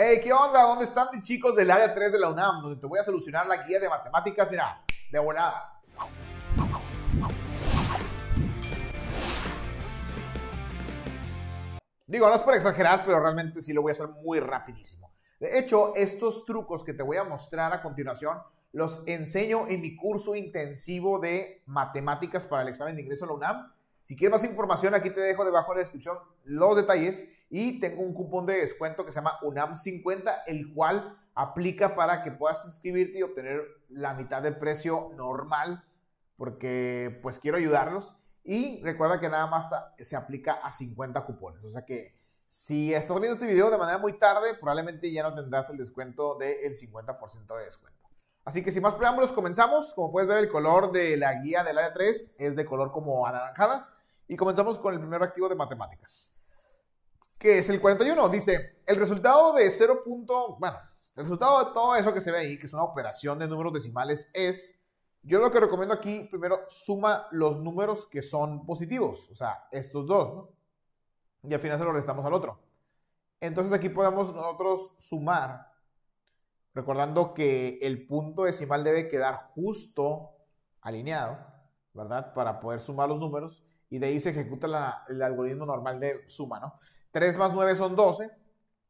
Hey, ¿qué onda? ¿Dónde están mis chicos del área 3 de la UNAM? Donde te voy a solucionar la guía de matemáticas, mira, de volada. Digo, no es para exagerar, pero realmente sí lo voy a hacer muy rapidísimo. De hecho, estos trucos que te voy a mostrar a continuación los enseño en mi curso intensivo de matemáticas para el examen de ingreso a la UNAM. Si quieres más información, aquí te dejo debajo en la descripción los detalles y tengo un cupón de descuento que se llama UNAM50, el cual aplica para que puedas inscribirte y obtener la mitad del precio normal, porque pues quiero ayudarlos. Y recuerda que nada más se aplica a 50 cupones, o sea que si estás viendo este video de manera muy tarde, probablemente ya no tendrás el descuento del 50% de descuento. Así que sin más preámbulos, comenzamos. Como puedes ver, el color de la guía del área 3 es de color como anaranjada. Y comenzamos con el primer activo de matemáticas que es el 41. Dice, el resultado de 0. bueno, el resultado de todo eso que se ve ahí, que es una operación de números decimales, es, yo lo que recomiendo aquí, primero suma los números que son positivos, o sea, estos dos, ¿no? Y al final se lo restamos al otro. Entonces aquí podemos nosotros sumar, recordando que el punto decimal debe quedar justo alineado, ¿verdad? Para poder sumar los números y de ahí se ejecuta el algoritmo normal de suma, ¿no? 3 más 9 son 12,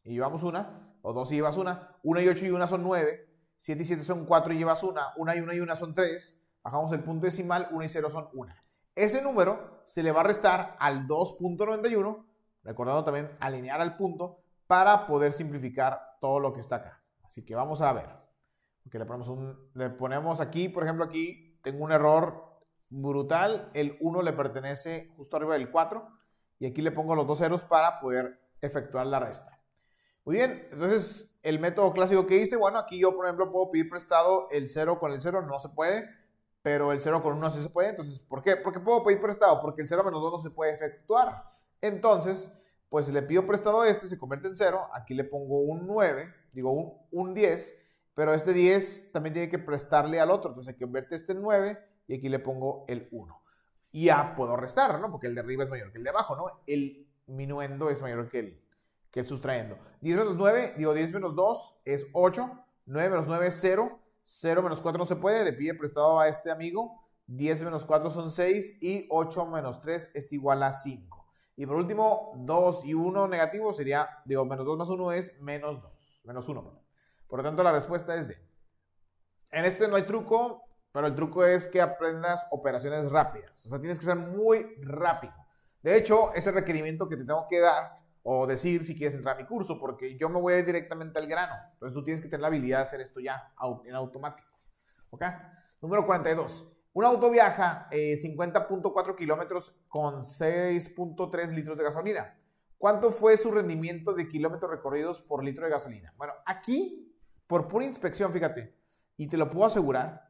y llevamos una, o 2 y llevas una, 1 y 8 y 1 son 9, 7 y 7 son 4 y llevas una, 1 y 1 y 1 son 3, bajamos el punto decimal, 1 y 0 son 1. Ese número se le va a restar al 2.91, recordando también alinear al punto, para poder simplificar todo lo que está acá. Así que vamos a ver. le ponemos aquí, por ejemplo, aquí tengo un error brutal, el 1 le pertenece justo arriba del 4, y aquí le pongo los dos ceros para poder efectuar la resta. Muy bien, entonces el método clásico que hice, bueno, aquí yo por ejemplo puedo pedir prestado el 0 con el 0, no se puede, pero el 0 con 1 sí se puede, entonces ¿por qué? Porque puedo pedir prestado, porque el 0 menos 2 no se puede efectuar. Entonces, pues le pido prestado a este, se convierte en 0, aquí le pongo un 9, digo un, 10, pero este 10 también tiene que prestarle al otro, entonces aquí convierte este en 9 y aquí le pongo el 1 y ya puedo restar, ¿no? Porque el de arriba es mayor que el de abajo, ¿no? El minuendo es mayor que el, que sustrayendo. 10 menos 9, digo 10 menos 2 es 8, 9 menos 9 es 0, 0 menos 4 no se puede, le pide prestado a este amigo, 10 menos 4 son 6 y 8 menos 3 es igual a 5. Y por último, 2 y 1 negativo sería, digo, menos 2 más 1 es menos 2, menos 1. Por lo tanto, la respuesta es D. En este no hay truco, pero el truco es que aprendas operaciones rápidas. O sea, tienes que ser muy rápido. De hecho, es el requerimiento que te tengo que dar o decir si quieres entrar a mi curso, porque yo me voy a ir directamente al grano. Entonces tú tienes que tener la habilidad de hacer esto ya en automático. ¿Ok? Número 42. Un auto viaja 50.4 eh, kilómetros con 6.3 litros de gasolina. ¿Cuánto fue su rendimiento de kilómetros recorridos por litro de gasolina? Bueno, aquí, por pura inspección, fíjate, y te lo puedo asegurar,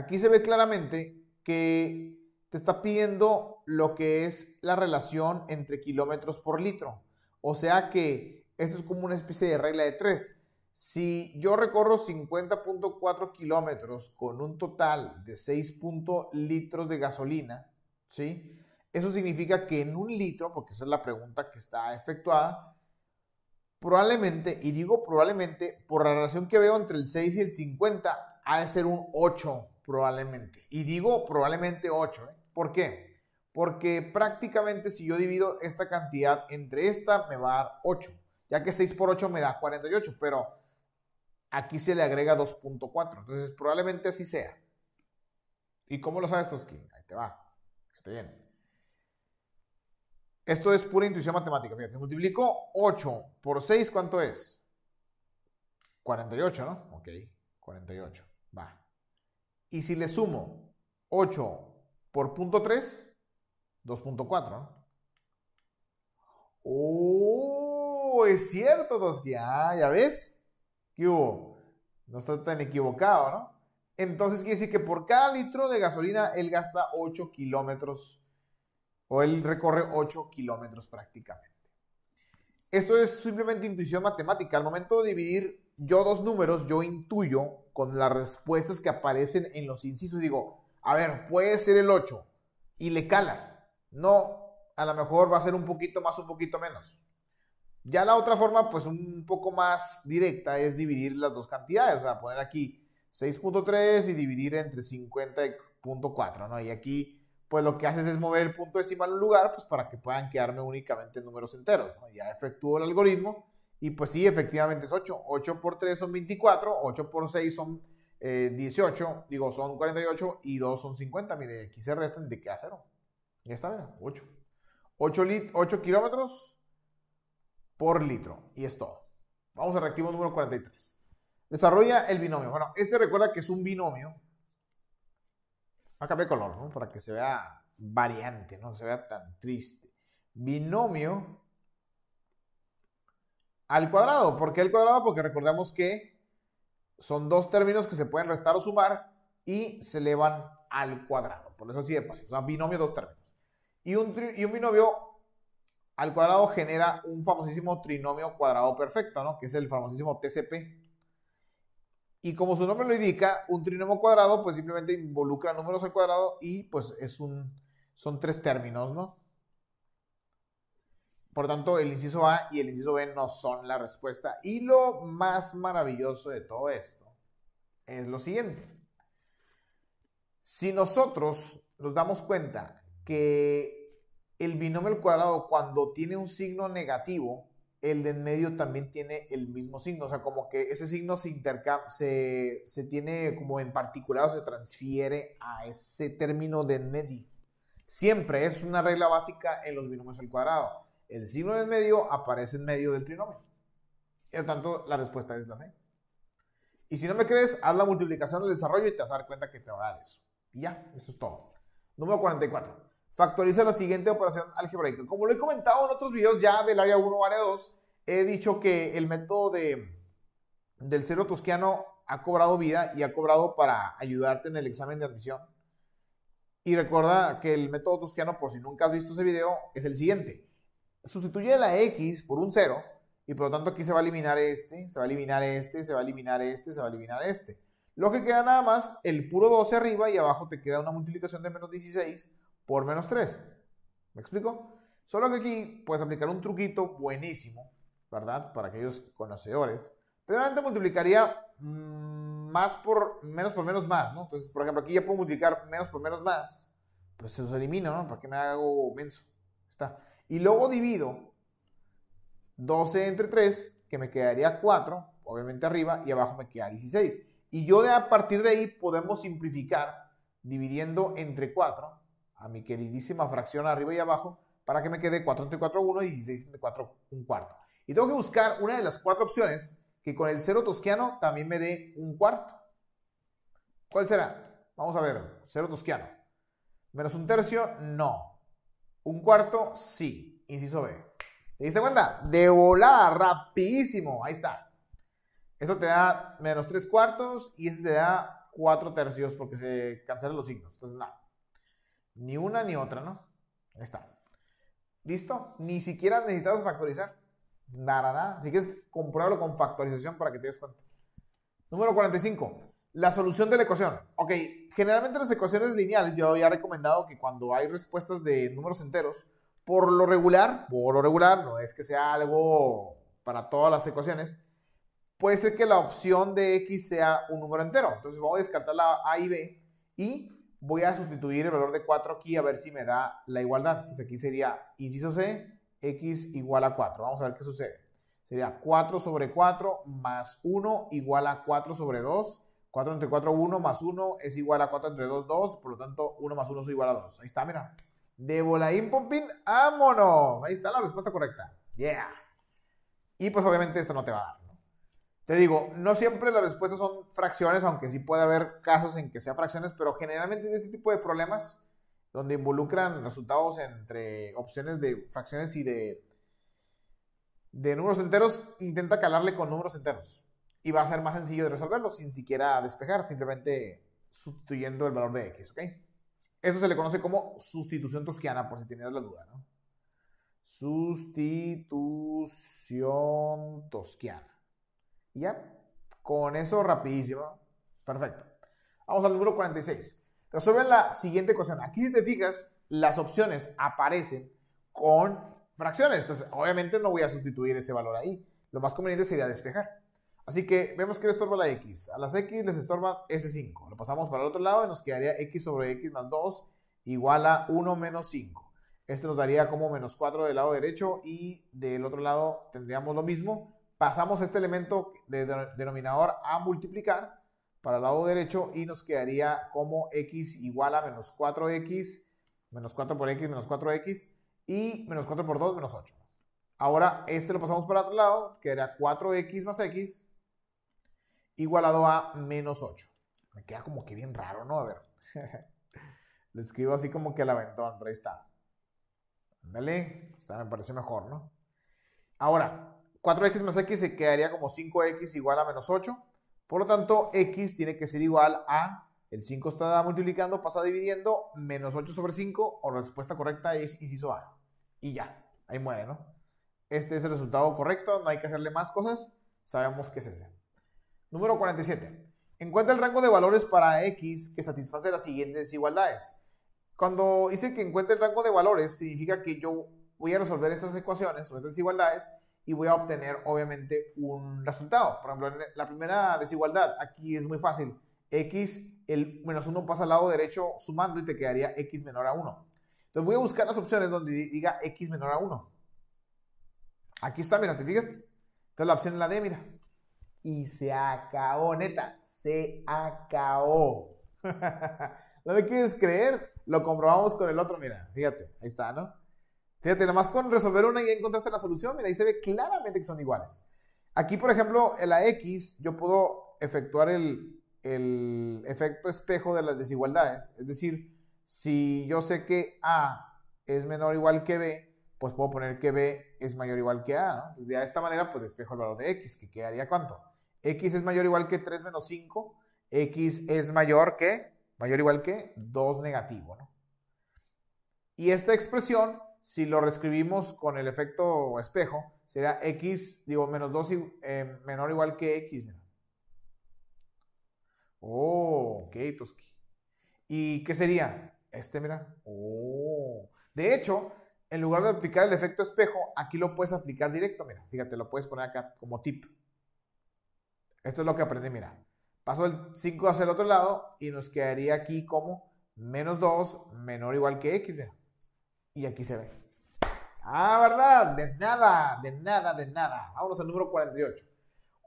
Aquí se ve claramente que te está pidiendo lo que es la relación entre kilómetros por litro. O sea que esto es como una especie de regla de tres. Si yo recorro 50.4 kilómetros con un total de 6. litros de gasolina, ¿sí? Eso significa que en un litro, porque esa es la pregunta que está efectuada, probablemente, y digo probablemente, por la relación que veo entre el 6 y el 50, ha de ser un 8 Probablemente. Y digo probablemente 8. ¿eh? ¿Por qué? Porque prácticamente si yo divido esta cantidad entre esta, me va a dar 8. Ya que 6 por 8 me da 48, pero aquí se le agrega 2.4. Entonces probablemente así sea. ¿Y cómo lo sabes, Toski? Ahí te va. Ahí te viene. Esto es pura intuición matemática. Fíjate, multiplico 8 por 6, ¿cuánto es? 48, ¿no? Ok, 48. Va. Y si le sumo 8 por punto 3, 2.4. ¡Oh! Es cierto, dos ya ah, ya ves. ¿Qué hubo? No está tan equivocado, ¿no? Entonces quiere decir que por cada litro de gasolina él gasta 8 kilómetros o él recorre 8 kilómetros prácticamente. Esto es simplemente intuición matemática. Al momento de dividir yo dos números, yo intuyo con las respuestas que aparecen en los incisos. Digo, a ver, puede ser el 8 y le calas. No, a lo mejor va a ser un poquito más, un poquito menos. Ya la otra forma, pues un poco más directa, es dividir las dos cantidades. O sea, poner aquí 6.3 y dividir entre 50.4, ¿no? Y aquí, pues lo que haces es mover el punto decimal a un lugar, pues para que puedan quedarme únicamente números enteros, ¿no? Ya efectúo el algoritmo y pues sí, efectivamente es 8. 8 por 3 son 24, 8 por 6 son 18, eh, digo, son 48 y 2 son 50. Mire, aquí se restan de qué a 0. Ya está, mira, 8. 8, 8 kilómetros por litro. Y es todo. Vamos al reactivo número 43. Desarrolla el binomio. Bueno, este recuerda que es un binomio. Va a cambiar color, ¿no? Para que se vea variante, no se vea tan triste. Binomio al cuadrado. ¿Por qué al cuadrado? Porque recordemos que son dos términos que se pueden restar o sumar y se elevan al cuadrado. Por eso así de fácil. O sea, binomio, dos términos. Y un, un binomio al cuadrado genera un famosísimo trinomio cuadrado perfecto, ¿no? Que es el famosísimo TCP. Y como su nombre lo indica, un trinomio cuadrado pues simplemente involucra números al cuadrado y pues es un, son tres términos, ¿no? Por tanto, el inciso A y el inciso B no son la respuesta. Y lo más maravilloso de todo esto es lo siguiente. Si nosotros nos damos cuenta que el binomio al cuadrado cuando tiene un signo negativo, el de en medio también tiene el mismo signo, o sea, como que ese signo se intercambia, se, tiene como en particular se transfiere a ese término de en medio. Siempre es una regla básica en los binomios al cuadrado el signo en medio aparece en medio del trinomio. Y por tanto, la respuesta es la C. Y si no me crees, haz la multiplicación del desarrollo y te vas a dar cuenta que te va a dar eso. Y ya, eso es todo. Número 44. Factoriza la siguiente operación algebraica. Como lo he comentado en otros videos ya del área 1 o área 2, he dicho que el método de, del cero tosquiano ha cobrado vida y ha cobrado para ayudarte en el examen de admisión. Y recuerda que el método tosquiano, por si nunca has visto ese video, es el siguiente sustituye la X por un 0 y por lo tanto aquí se va a eliminar este, se va a eliminar este, se va a eliminar este, se va a eliminar este. Lo que queda nada más, el puro 12 arriba y abajo te queda una multiplicación de menos 16 por menos 3. ¿Me explico? Solo que aquí puedes aplicar un truquito buenísimo, ¿verdad? Para aquellos conocedores. Pero realmente multiplicaría mm, más por menos por menos más, ¿no? Entonces, por ejemplo, aquí ya puedo multiplicar menos por menos más. Pues se los elimino, ¿no? ¿Para qué me hago menso? Está. Y luego divido 12 entre 3, que me quedaría 4, obviamente arriba, y abajo me queda 16. Y yo de a partir de ahí podemos simplificar dividiendo entre 4 a mi queridísima fracción arriba y abajo para que me quede 4 entre 4, 1 y 16 entre 4, 1 cuarto. Y tengo que buscar una de las cuatro opciones que con el 0 tosquiano también me dé un cuarto. ¿Cuál será? Vamos a ver, 0 tosquiano. Menos un tercio, no. Un cuarto, sí. Inciso B. ¿Te diste cuenta? De volada, rapidísimo. Ahí está. Esto te da menos tres cuartos y este te da cuatro tercios porque se cancelan los signos. Entonces, nada. Ni una ni otra, ¿no? Ahí está. ¿Listo? Ni siquiera necesitas factorizar. Nada, nada. Si quieres comprobarlo con factorización para que te des cuenta. Número 45. La solución de la ecuación. Ok, generalmente las ecuaciones lineales, yo había recomendado que cuando hay respuestas de números enteros, por lo regular, por lo regular, no es que sea algo para todas las ecuaciones, puede ser que la opción de x sea un número entero. Entonces voy a descartar la a y b y voy a sustituir el valor de 4 aquí a ver si me da la igualdad. Entonces aquí sería inciso c, x igual a 4. Vamos a ver qué sucede. Sería 4 sobre 4 más 1 igual a 4 sobre 2 4 entre 4, 1 más 1 es igual a 4 entre 2, 2. Por lo tanto, 1 más 1 es igual a 2. Ahí está, mira. De Bolaín Pompín, ¡vámonos! Ahí está la respuesta correcta. Yeah. Y pues obviamente esto no te va a dar. Te digo, no siempre las respuestas son fracciones, aunque sí puede haber casos en que sean fracciones, pero generalmente en este tipo de problemas, donde involucran resultados entre opciones de fracciones y de, de números enteros, intenta calarle con números enteros y va a ser más sencillo de resolverlo sin siquiera despejar, simplemente sustituyendo el valor de x, ¿ok? Eso se le conoce como sustitución tosquiana, por si tienes la duda, ¿no? Sustitución tosquiana. ya, con eso rapidísimo. Perfecto. Vamos al número 46. Resuelve la siguiente ecuación. Aquí si te fijas, las opciones aparecen con fracciones. Entonces, obviamente no voy a sustituir ese valor ahí. Lo más conveniente sería despejar. Así que vemos que le estorba la x. A las x les estorba ese 5 Lo pasamos para el otro lado y nos quedaría x sobre x más 2 igual a 1 menos 5. Esto nos daría como menos 4 del lado derecho y del otro lado tendríamos lo mismo. Pasamos este elemento de denominador a multiplicar para el lado derecho y nos quedaría como x igual a menos 4x, menos 4 por x, menos 4x y menos 4 por 2, menos 8. Ahora este lo pasamos para el otro lado, quedaría 4x más x igualado a menos 8. Me queda como que bien raro, ¿no? A ver. Lo escribo así como que la aventón, pero ahí está. Ándale, me parece mejor, ¿no? Ahora, 4x más x se quedaría como 5x igual a menos 8. Por lo tanto, x tiene que ser igual a, el 5 está multiplicando, pasa dividiendo, menos 8 sobre 5, o la respuesta correcta es inciso A. Y ya, ahí muere, ¿no? Este es el resultado correcto, no hay que hacerle más cosas, sabemos que es ese. Número 47. Encuentra el rango de valores para X que satisface las siguientes desigualdades. Cuando dice que encuentre el rango de valores, significa que yo voy a resolver estas ecuaciones o estas desigualdades y voy a obtener obviamente un resultado. Por ejemplo, en la primera desigualdad, aquí es muy fácil. X, el menos 1 pasa al lado derecho sumando y te quedaría X menor a 1. Entonces voy a buscar las opciones donde diga X menor a 1. Aquí está, mira, ¿te fijas? Entonces la opción es la D, mira y se acabó, neta, se acabó. ¿No me quieres creer? Lo comprobamos con el otro, mira, fíjate, ahí está, ¿no? Fíjate, nomás con resolver una ya encontraste la solución, mira, ahí se ve claramente que son iguales. Aquí, por ejemplo, en la X, yo puedo efectuar el, el efecto espejo de las desigualdades. Es decir, si yo sé que A es menor o igual que B, pues puedo poner que B es mayor o igual que A, ¿no? de esta manera, pues despejo el valor de X, que quedaría cuánto? x es mayor o igual que 3 menos 5, x es mayor que, mayor o igual que 2 negativo. Y esta expresión, si lo reescribimos con el efecto espejo, sería x, digo, menos 2 eh, menor o igual que x. Oh, ok, Toski. ¿Y qué sería? Este, mira. Oh. De hecho, en lugar de aplicar el efecto espejo, aquí lo puedes aplicar directo, mira. Fíjate, lo puedes poner acá como tip. Esto es lo que aprendí, mira. Paso el 5 hacia el otro lado y nos quedaría aquí como menos 2 menor o igual que x, mira. Y aquí se ve. Ah, ¿verdad? De nada, de nada, de nada. Vámonos al número 48.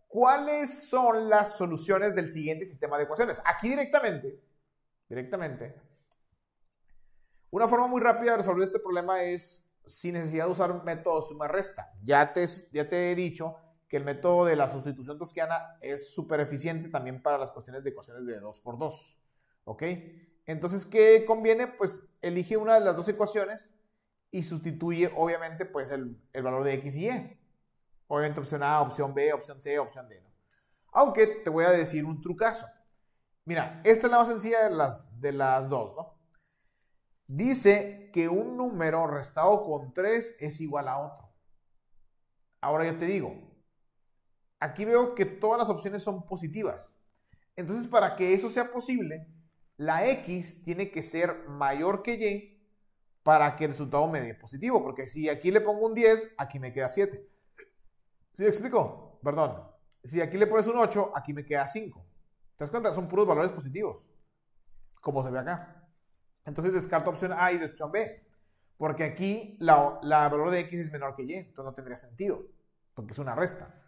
¿Cuáles son las soluciones del siguiente sistema de ecuaciones? Aquí directamente, directamente, una forma muy rápida de resolver este problema es sin necesidad de usar método suma-resta. Ya te, ya te he dicho que el método de la sustitución tosquiana es súper eficiente también para las cuestiones de ecuaciones de 2 por 2. ¿Ok? Entonces, ¿qué conviene? Pues elige una de las dos ecuaciones y sustituye, obviamente, pues el, valor de x y y. Obviamente, opción A, opción B, opción C, opción D. ¿no? Aunque te voy a decir un trucazo. Mira, esta es la más sencilla de las, de las dos, ¿no? Dice que un número restado con 3 es igual a otro. Ahora yo te digo, aquí veo que todas las opciones son positivas. Entonces, para que eso sea posible, la X tiene que ser mayor que Y para que el resultado me dé positivo, porque si aquí le pongo un 10, aquí me queda 7. ¿Sí me explico? Perdón. Si aquí le pones un 8, aquí me queda 5. ¿Te das cuenta? Son puros valores positivos, como se ve acá. Entonces descarto opción A y de opción B, porque aquí la, la valor de X es menor que Y, entonces no tendría sentido, porque es una resta.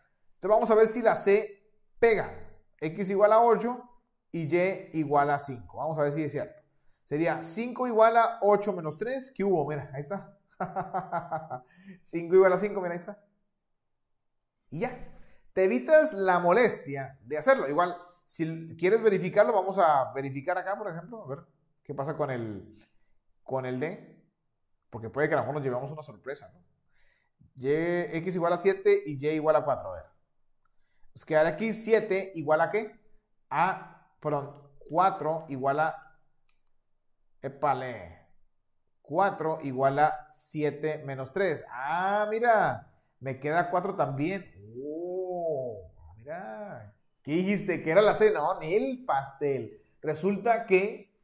Entonces vamos a ver si la C pega. X igual a 8 y Y igual a 5. Vamos a ver si es cierto. Sería 5 igual a 8 menos 3. ¿Qué hubo? Mira, ahí está. 5 igual a 5, mira, ahí está. Y ya. Te evitas la molestia de hacerlo. Igual, si quieres verificarlo, vamos a verificar acá, por ejemplo. A ver qué pasa con el, con el D. Porque puede que a lo mejor nos llevemos una sorpresa, ¿no? Y, X igual a 7 y Y igual a 4. A ver. Pues quedar aquí 7 igual a qué? A, perdón, 4 igual a, epale, 4 igual a 7 menos 3. Ah, mira, me queda 4 también. Oh, mira. ¿Qué dijiste? ¿Que era la C? No, ni el pastel. Resulta que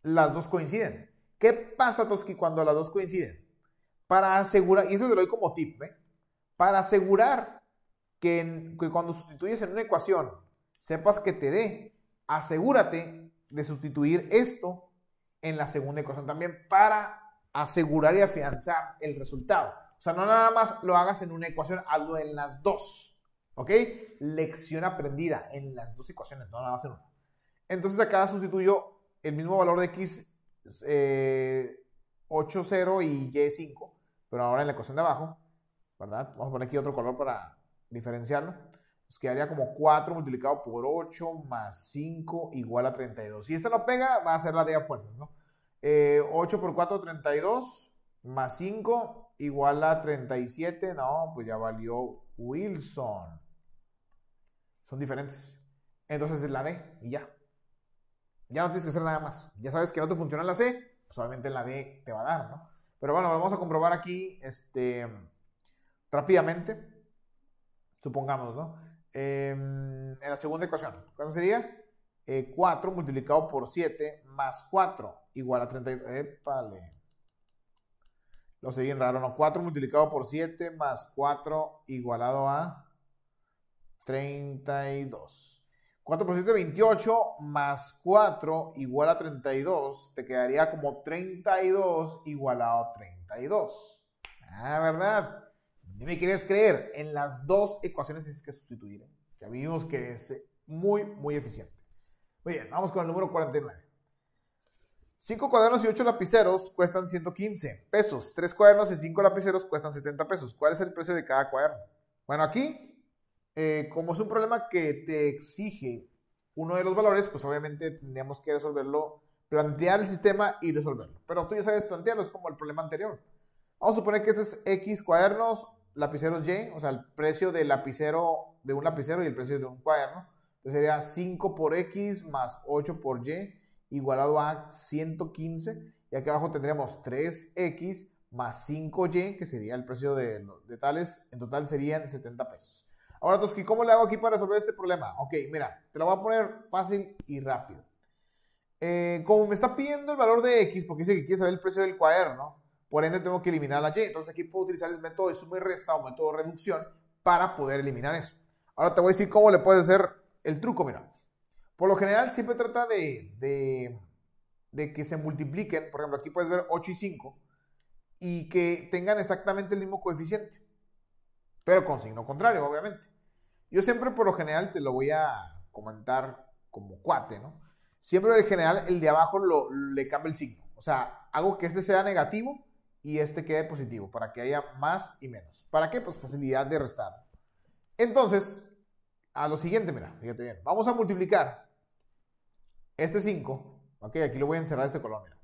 las dos coinciden. ¿Qué pasa, Toski, cuando las dos coinciden? Para asegurar, y esto te lo doy como tip, ¿eh? Para asegurar que, cuando sustituyes en una ecuación sepas que te dé, asegúrate de sustituir esto en la segunda ecuación también para asegurar y afianzar el resultado. O sea, no nada más lo hagas en una ecuación, hazlo en las dos. ¿Ok? Lección aprendida en las dos ecuaciones, no nada más en una. Entonces acá sustituyo el mismo valor de x 8, eh, 0 y y 5, pero ahora en la ecuación de abajo, ¿verdad? Vamos a poner aquí otro color para diferenciarlo, pues quedaría como 4 multiplicado por 8 más 5 igual a 32. Si esta no pega, va a ser la de a fuerzas, ¿no? 8 eh, por 4, 32 más 5 igual a 37. No, pues ya valió Wilson. Son diferentes. Entonces es la D y ya. Ya no tienes que hacer nada más. Ya sabes que no te funciona la C, pues obviamente la D te va a dar, ¿no? Pero bueno, vamos a comprobar aquí este, rápidamente supongamos, ¿no? Em, en la segunda ecuación, ¿cuánto sería? 4 eh, multiplicado por 7 más 4 igual a 32. Épale. Lo seguí en raro, ¿no? 4 multiplicado por 7 más 4 igualado a 32. 4 por 7, 28 más 4 igual a 32. Te quedaría como 32 igualado a 32. Ah, ¿verdad? me quieres creer, en las dos ecuaciones tienes que sustituir. ¿eh? Ya vimos que es muy, muy eficiente. Muy bien, vamos con el número 49. 5 cuadernos y 8 lapiceros cuestan 115 pesos. 3 cuadernos y 5 lapiceros cuestan 70 pesos. ¿Cuál es el precio de cada cuaderno? Bueno, aquí, eh, como es un problema que te exige uno de los valores, pues obviamente tendríamos que resolverlo, plantear el sistema y resolverlo. Pero tú ya sabes plantearlo, es como el problema anterior. Vamos a suponer que este es X cuadernos lapiceros Y, o sea, el precio del lapicero, de un lapicero y el precio de un cuaderno. Entonces sería 5 por X más 8 por Y igualado a 115. Y aquí abajo tendríamos 3X más 5Y, que sería el precio de, tales. En total serían 70 pesos. Ahora, Toski, ¿cómo le hago aquí para resolver este problema? Ok, mira, te lo voy a poner fácil y rápido. Eh, como me está pidiendo el valor de X, porque dice que quiere saber el precio del cuaderno, por ende, tengo que eliminar la y. Entonces, aquí puedo utilizar el método de suma y resta o método de reducción para poder eliminar eso. Ahora te voy a decir cómo le puedes hacer el truco, mira. Por lo general, siempre trata de, que se multipliquen. Por ejemplo, aquí puedes ver 8 y 5 y que tengan exactamente el mismo coeficiente, pero con signo contrario, obviamente. Yo siempre, por lo general, te lo voy a comentar como cuate, ¿no? Siempre, en general, el de abajo le cambia el signo. O sea, hago que este sea negativo y este quede positivo para que haya más y menos. ¿Para qué? Pues facilidad de restar. Entonces, a lo siguiente, mira, fíjate bien. Vamos a multiplicar este 5, ok, aquí lo voy a encerrar este color, mira.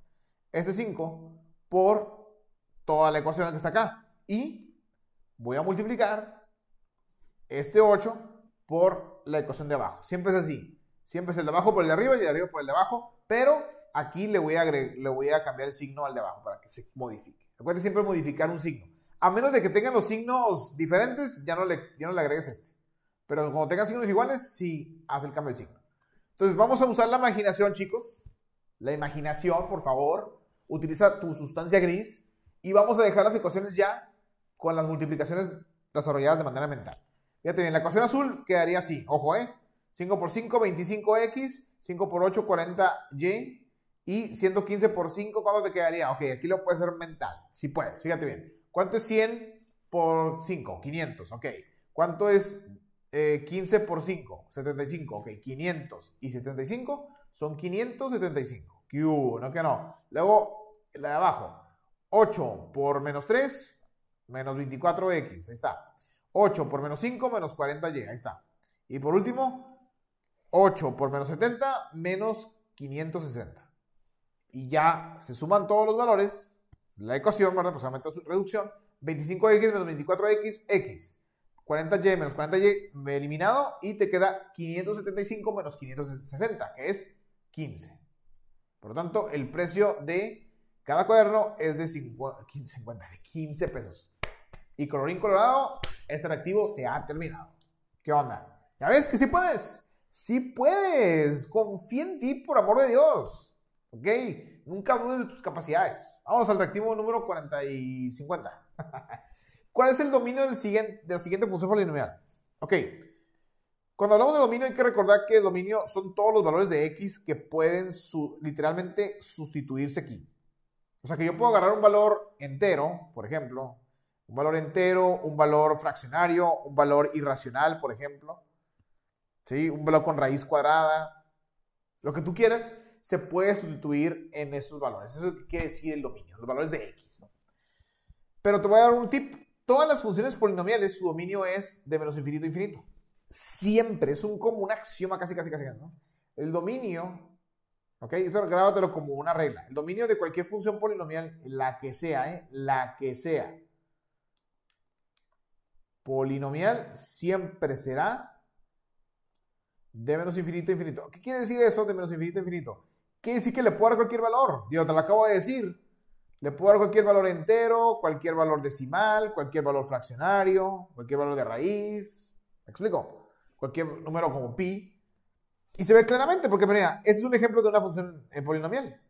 Este 5 por toda la ecuación que está acá. Y voy a multiplicar este 8 por la ecuación de abajo. Siempre es así. Siempre es el de abajo por el de arriba y el de arriba por el de abajo. Pero aquí le voy a, le voy a cambiar el signo al de abajo para que se modifique. Acuérdate siempre modificar un signo. A menos de que tengan los signos diferentes, ya no le, ya no le agregues este. Pero cuando tengan signos iguales, sí, haz el cambio de signo. Entonces, vamos a usar la imaginación, chicos. La imaginación, por favor. Utiliza tu sustancia gris. Y vamos a dejar las ecuaciones ya con las multiplicaciones desarrolladas de manera mental. Fíjate bien, la ecuación azul quedaría así. Ojo, ¿eh? 5 por 5, 25x. 5 por 8, 40y. Y 115 por 5, ¿cuánto te quedaría? Ok, aquí lo puedes hacer mental, si puedes, fíjate bien. ¿Cuánto es 100 por 5? 500, ok. ¿Cuánto es 15 eh, por 5? 75, ok. 500 y 75 son 575. Q, no que no. Luego, la de abajo, 8 por menos 3, menos 24x, ahí está. 8 por menos 5, menos 40y, ahí está. Y por último, 8 por menos 70, menos 560 y ya se suman todos los valores, la ecuación, ¿verdad? Pues aumenta su reducción. 25x menos 24x, x. 40y menos 40y eliminado y te queda 575 menos 560, que es 15. Por lo tanto, el precio de cada cuaderno es de 50, de 15 pesos. Y colorín colorado, este reactivo se ha terminado. ¿Qué onda? ¿Ya ves que sí puedes? Sí puedes. Confía en ti, por amor de Dios. ¿Ok? Nunca dudes de tus capacidades. Vamos al reactivo número 40 y 50. ¿Cuál es el dominio del siguiente, de la siguiente función polinomial? Ok. Cuando hablamos de dominio hay que recordar que dominio son todos los valores de x que pueden literalmente sustituirse aquí. O sea que yo puedo agarrar un valor entero, por ejemplo, un valor entero, un valor fraccionario, un valor irracional, por ejemplo, ¿sí? un valor con raíz cuadrada, lo que tú quieras, se puede sustituir en esos valores. Eso es que quiere decir el dominio, los valores de x. Pero te voy a dar un tip. Todas las funciones polinomiales, su dominio es de menos infinito a infinito. Siempre, es un, como un axioma casi, casi, casi. El dominio, ¿ok? Esto grábatelo como una regla. El dominio de cualquier función polinomial, la que sea, ¿eh? La que sea. Polinomial siempre será de menos infinito a infinito. ¿Qué quiere decir eso de menos infinito a infinito? quiere decir que le puedo dar cualquier valor. Digo, te lo acabo de decir. Le puedo dar cualquier valor entero, cualquier valor decimal, cualquier valor fraccionario, cualquier valor de raíz. ¿Me explico? Cualquier número como pi. Y se ve claramente, porque mira, este es un ejemplo de una función polinomial.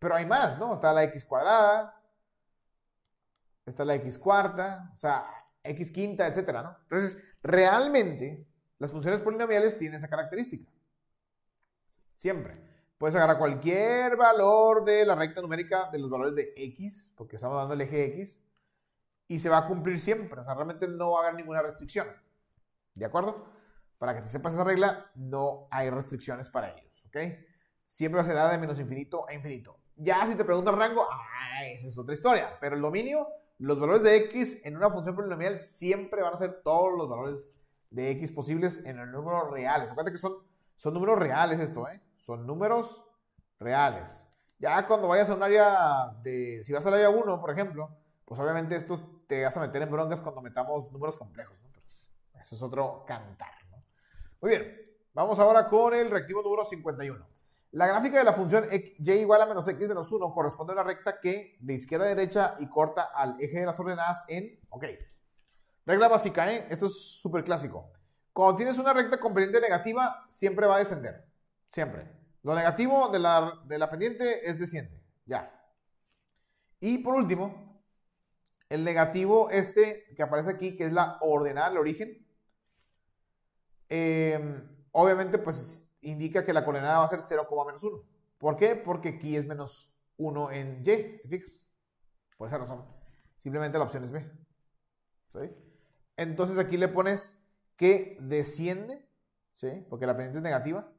Pero hay más, ¿no? Está la x cuadrada, está la x cuarta, o sea, x quinta, etcétera, ¿no? Entonces, realmente, las funciones polinomiales tienen esa característica. Siempre. Puedes agarrar cualquier valor de la recta numérica de los valores de x, porque estamos dando el eje x, y se va a cumplir siempre. O sea, realmente no va a haber ninguna restricción. ¿De acuerdo? Para que te sepas esa regla, no hay restricciones para ellos. ¿Ok? Siempre va a ser de menos infinito a infinito. Ya si te preguntas rango, ah, esa es otra historia. Pero el dominio, los valores de x en una función polinomial siempre van a ser todos los valores de x posibles en el número reales. Acuérdate que son, son números reales esto, ¿eh? Son números reales. Ya cuando vayas a un área de, si vas al área 1, por ejemplo, pues obviamente estos te vas a meter en broncas cuando metamos números complejos, eso es otro cantar, ¿no? Muy bien, vamos ahora con el reactivo número 51. La gráfica de la función y igual a menos x menos 1 corresponde a una recta que de izquierda a derecha y corta al eje de las ordenadas en, ok. Regla básica, ¿eh? Esto es súper clásico. Cuando tienes una recta con pendiente negativa, siempre va a descender. Siempre. Lo negativo de la, pendiente es desciende. Ya. Y por último, el negativo este que aparece aquí, que es la ordenada el origen. Em, obviamente, pues indica que la coordenada va a ser 0, menos 1. ¿Por qué? Porque aquí es menos 1 en y. ¿Te fijas? Por esa razón. Simplemente la opción es B. Entonces aquí le pones que desciende, ¿sí? porque la pendiente es negativa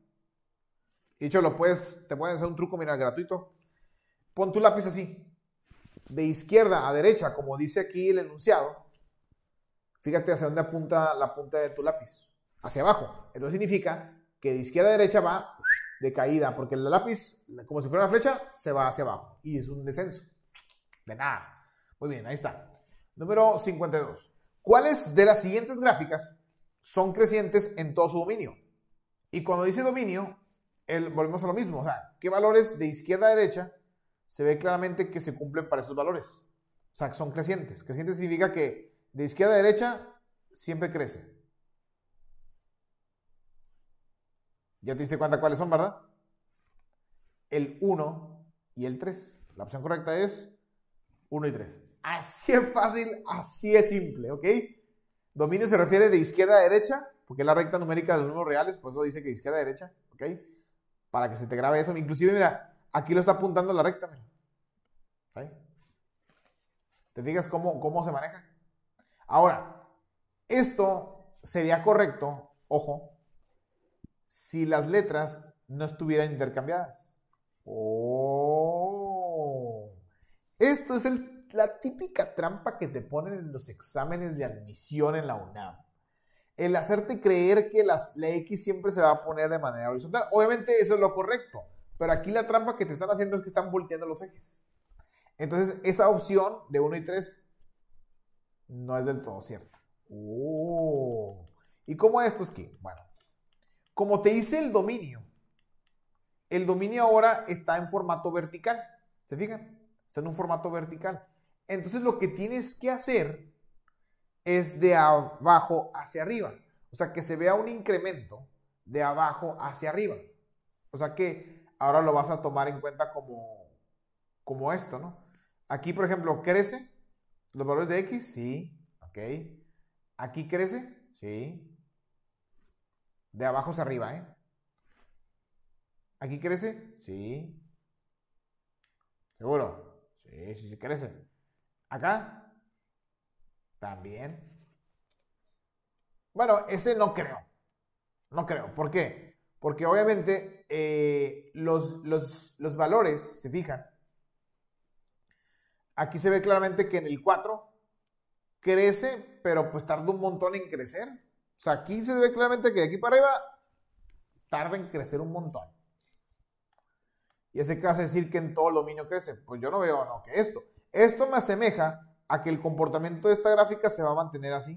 de hecho, lo puedes, te pueden hacer un truco, mira, gratuito. Pon tu lápiz así, de izquierda a derecha, como dice aquí el enunciado. Fíjate hacia dónde apunta la punta de tu lápiz. Hacia abajo. Eso significa que de izquierda a derecha va de caída, porque el lápiz, como si fuera una flecha, se va hacia abajo. Y es un descenso. De nada. Muy bien, ahí está. Número 52. ¿Cuáles de las siguientes gráficas son crecientes en todo su dominio? Y cuando dice dominio, volvemos a lo mismo. O sea, ¿qué valores de izquierda a derecha se ve claramente que se cumplen para esos valores? O sea, que son crecientes. Crecientes significa que de izquierda a derecha siempre crece. Ya te diste cuenta cuáles son, ¿verdad? El 1 y el 3. La opción correcta es 1 y 3. Así es fácil, así es simple, ¿ok? Dominio se refiere de izquierda a derecha, porque es la recta numérica de los números reales, por eso dice que de izquierda a derecha, ¿ok? para que se te grabe eso. Inclusive, mira, aquí lo está apuntando la recta. ¿Te fijas cómo, cómo se maneja? Ahora, esto sería correcto, ojo, si las letras no estuvieran intercambiadas. Oh. Esto es la típica trampa que te ponen en los exámenes de admisión en la UNAM el hacerte creer que las, la X siempre se va a poner de manera horizontal. Obviamente eso es lo correcto, pero aquí la trampa que te están haciendo es que están volteando los ejes. Entonces, esa opción de 1 y 3 no es del todo cierta. Oh. ¿Y cómo esto es que? Bueno, como te hice el dominio, el dominio ahora está en formato vertical. ¿Se fijan? Está en un formato vertical. Entonces, lo que tienes que hacer es de abajo hacia arriba. O sea, que se vea un incremento de abajo hacia arriba. O sea que ahora lo vas a tomar en cuenta como, como esto, ¿no? Aquí, por ejemplo, crece los valores de X, sí, ok. Aquí crece, sí. De abajo hacia arriba, ¿eh? Aquí crece, sí. Seguro, sí, sí, sí crece. Acá, también. Bueno, ese no creo. No creo. ¿Por qué? Porque obviamente eh, los, los, los valores, se fijan, aquí se ve claramente que en el 4 crece, pero pues tarda un montón en crecer. O sea, aquí se ve claramente que de aquí para arriba tarda en crecer un montón. Y ese caso decir que en todo el dominio crece. Pues yo no veo no, que esto. Esto me asemeja a que el comportamiento de esta gráfica se va a mantener así.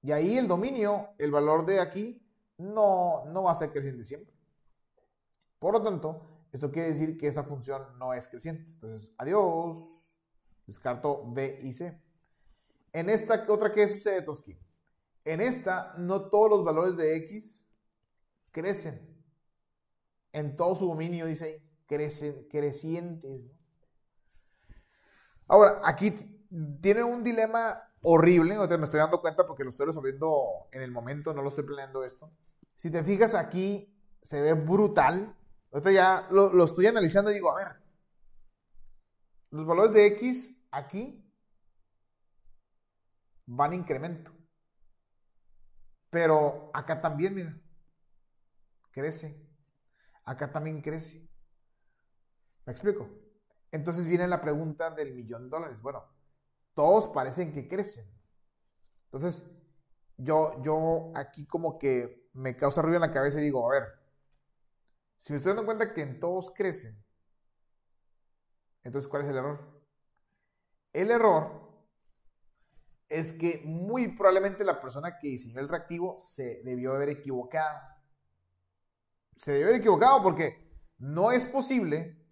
Y ahí el dominio, el valor de aquí, no, no va a ser creciente siempre. Por lo tanto, esto quiere decir que esta función no es creciente. Entonces, adiós. Descarto B y C. En esta, ¿otra qué sucede, Toski? En esta, no todos los valores de X crecen. En todo su dominio, dice ahí, crecen, crecientes. Ahora, aquí tiene un dilema horrible, me estoy dando cuenta porque lo estoy resolviendo en el momento, no lo estoy planeando esto. Si te fijas aquí, se ve brutal. Ahorita ya lo, lo estoy analizando y digo, a ver, los valores de X aquí van a incremento. Pero acá también, mira, crece. Acá también crece. ¿Me explico? Entonces viene la pregunta del millón de dólares. Bueno, todos parecen que crecen. Entonces, yo, yo aquí como que me causa ruido en la cabeza y digo, a ver, si me estoy dando cuenta que en todos crecen, entonces, ¿cuál es el error? El error es que muy probablemente la persona que diseñó el reactivo se debió haber equivocado. Se debió haber equivocado porque no es posible